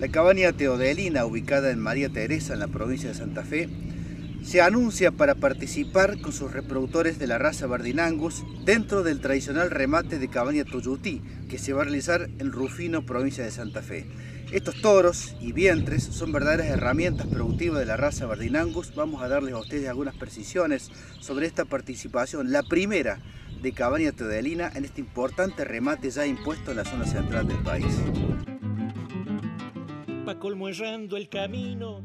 La cabaña Teodelina, ubicada en María Teresa, en la provincia de Santa Fe, se anuncia para participar con sus reproductores de la raza Bardinangus dentro del tradicional remate de cabaña Tuyutí, que se va a realizar en Rufino, provincia de Santa Fe. Estos toros y vientres son verdaderas herramientas productivas de la raza Bardinangus. Vamos a darles a ustedes algunas precisiones sobre esta participación, la primera de Cabaña Teodelina en este importante remate ya impuesto en la zona central del país el camino.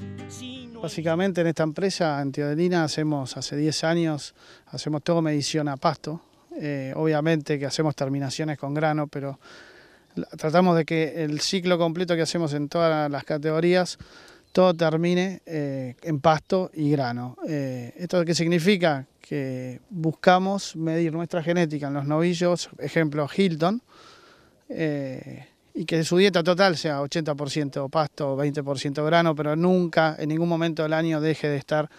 Básicamente en esta empresa, en hacemos hace 10 años, hacemos todo medición a pasto. Eh, obviamente que hacemos terminaciones con grano, pero tratamos de que el ciclo completo que hacemos en todas las categorías todo termine eh, en pasto y grano. Eh, ¿Esto qué significa? Que buscamos medir nuestra genética en los novillos, ejemplo Hilton, y que su dieta total sea 80% pasto, 20% grano, pero nunca, en ningún momento del año, deje de estar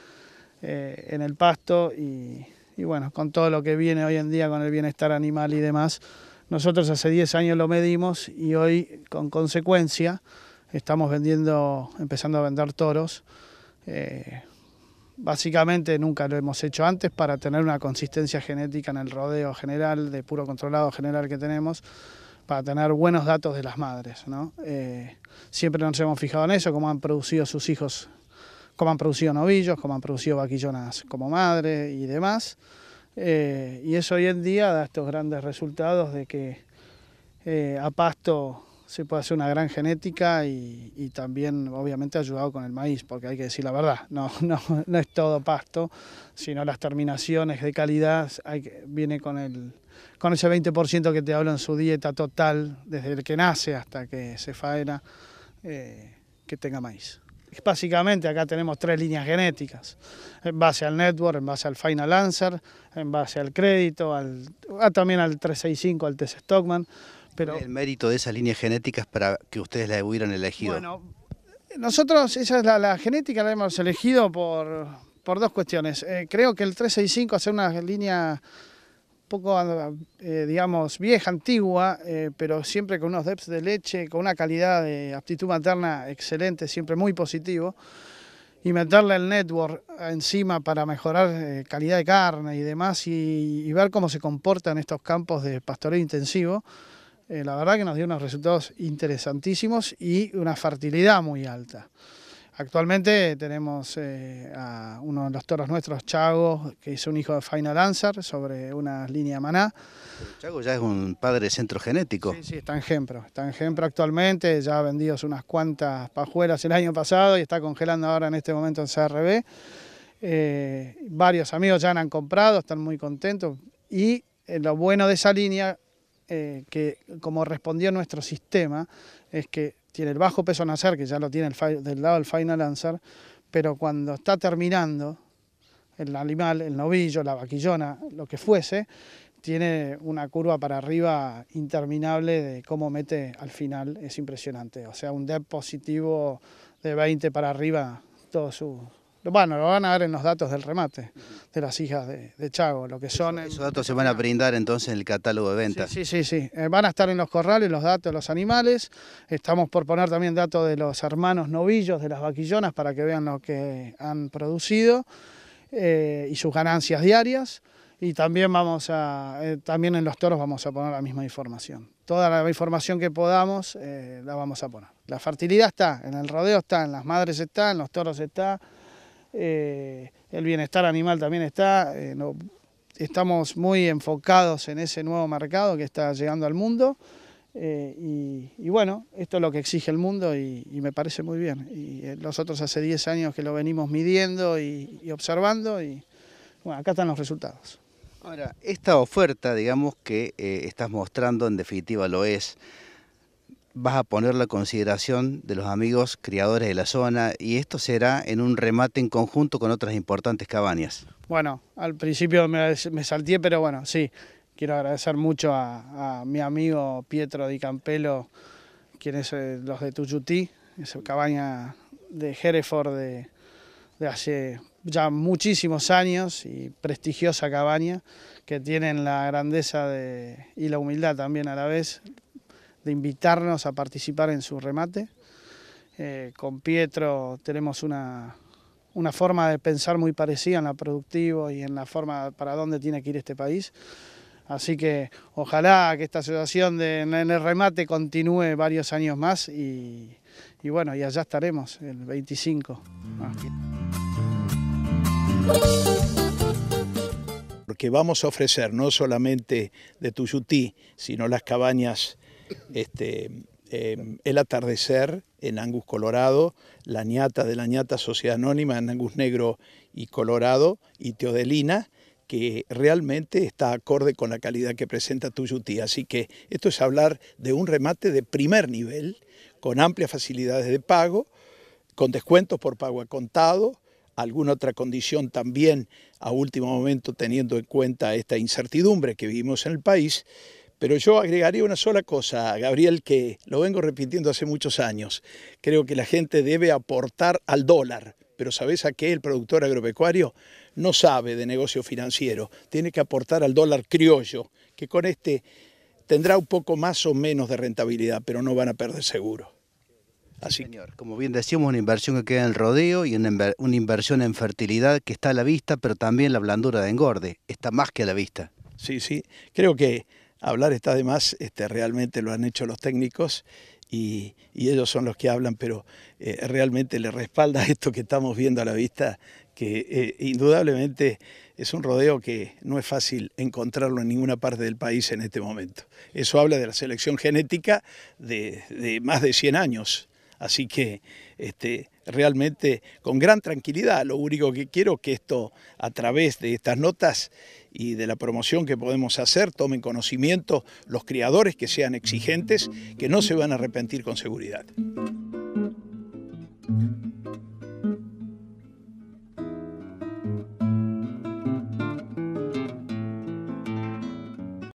eh, en el pasto y, bueno, con todo lo que viene hoy en día con el bienestar animal y demás. Nosotros hace 10 años lo medimos y hoy, con consecuencia, estamos vendiendo, empezando a vender toros. Eh, básicamente nunca lo hemos hecho antes para tener una consistencia genética en el rodeo general, de puro controlado general que tenemos para tener buenos datos de las madres. Eh, siempre nos hemos fijado en eso, cómo han producido sus hijos, cómo han producido novillos, cómo han producido vaquillonas como madre y demás. Eh, y eso hoy en día da estos grandes resultados de que eh, a pasto se puede hacer una gran genética y, también obviamente ayudado con el maíz, porque hay que decir la verdad, no, no, no es todo pasto, sino las terminaciones de calidad hay viene con, el, con ese 20% que te hablo en su dieta total, desde el que nace hasta que se faena, eh, que tenga maíz. Básicamente acá tenemos tres líneas genéticas, en base al network, en base al Final Answer, en base al crédito, al, ah, también al 365, al Test Stockman, el mérito de esas líneas genéticas para que ustedes la hubieran elegido? Bueno, nosotros, esa es la, genética, la hemos elegido por, por dos cuestiones. Eh, creo que el 365 hace una línea poco, eh, digamos, vieja, antigua, eh, pero siempre con unos depths de leche, con una calidad de aptitud materna excelente, siempre muy positivo, y meterle el network encima para mejorar calidad de carne y demás, y, y, ver cómo se comportan estos campos de pastoreo intensivo. Eh, la verdad que nos dio unos resultados interesantísimos y una fertilidad muy alta. Actualmente tenemos eh, a uno de los toros nuestros, Chago, que es un hijo de Final Answer, sobre una línea maná. Chago ya es un padre centro genético. Sí, sí, está en Gempro. Está en Gempro actualmente, ya ha vendido unas cuantas pajuelas el año pasado y está congelando ahora en este momento en CRB. Eh, varios amigos ya han comprado, están muy contentos. Y lo bueno de esa línea eh, que como respondió nuestro sistema es que tiene el bajo peso nacer, que ya lo tiene el del lado del final answer, pero cuando está terminando el animal, el novillo, la vaquillona, lo que fuese, tiene una curva para arriba interminable de cómo mete al final, es impresionante. O sea, un DEP positivo de 20 para arriba, todo su, bueno, lo van a ver en los datos del remate de las hijas de, Chago, lo que son... esos datos se van a brindar entonces en el catálogo de ventas. Sí, sí, sí, eh, van a estar en los corrales los datos de los animales, estamos por poner también datos de los hermanos novillos, de las vaquillonas, para que vean lo que han producido eh, y sus ganancias diarias. Y también, vamos a, eh, también en los toros vamos a poner la misma información. Toda la información que podamos la vamos a poner. La fertilidad está, en el rodeo está, en las madres está, en los toros está, eh, el bienestar animal también está. Eh, no, estamos muy enfocados en ese nuevo mercado que está llegando al mundo. Eh, y, bueno, esto es lo que exige el mundo y, me parece muy bien. Y nosotros hace 10 años que lo venimos midiendo y, observando y bueno, acá están los resultados. Ahora, esta oferta, digamos, que estás mostrando en definitiva lo es, vas a poner la consideración de los amigos criadores de la zona y esto será en un remate en conjunto con otras importantes cabañas. Bueno, al principio me, salté, pero bueno, sí, quiero agradecer mucho a, mi amigo Pietro Di Campelo, quien es eh, los de Tuyutí, esa cabaña de Hereford de, hace ya muchísimos años y prestigiosa cabaña que tienen la grandeza y la humildad también a la vez de invitarnos a participar en su remate. Eh, con Pietro tenemos una, una forma de pensar muy parecida en la productivo y en la forma para dónde tiene que ir este país. Así que ojalá que esta asociación de, en el remate continúe varios años más y, y bueno, y allá estaremos el 25. Ah. Porque vamos a ofrecer no solamente de Tuyutí, sino las cabañas este, em, El atardecer en Angus Colorado, La ñata de la ñata Sociedad Anónima en Angus Negro y Colorado y Teodelina que realmente está acorde con la calidad que presenta Tuyuti... Así que esto es hablar de un remate de primer nivel, con amplias facilidades de pago, con descuentos por pago a contado, alguna otra condición también a último momento teniendo en cuenta esta incertidumbre que vivimos en el país, pero yo agregaría una sola cosa, Gabriel, que lo vengo repitiendo hace muchos años. Creo que la gente debe aportar al dólar, pero ¿sabes a qué el productor agropecuario no sabe de negocio financiero? Tiene que aportar al dólar criollo, que con este tendrá un poco más o menos de rentabilidad, pero no van a perder seguro. Así. Señor, como bien decíamos, una inversión que queda en el rodeo y una, inversión en fertilidad que está a la vista, pero también la blandura de engorde está más que a la vista. Sí, sí, creo que hablar está de más, este, realmente lo han hecho los técnicos y, ellos son los que hablan, pero eh, realmente le respalda esto que estamos viendo a la vista, que eh, indudablemente es un rodeo que no es fácil encontrarlo en ninguna parte del país en este momento. Eso habla de la selección genética de, de más de 100 años. Así que este, realmente con gran tranquilidad, lo único que quiero que esto a través de estas notas y de la promoción que podemos hacer tomen conocimiento los criadores que sean exigentes, que no se van a arrepentir con seguridad.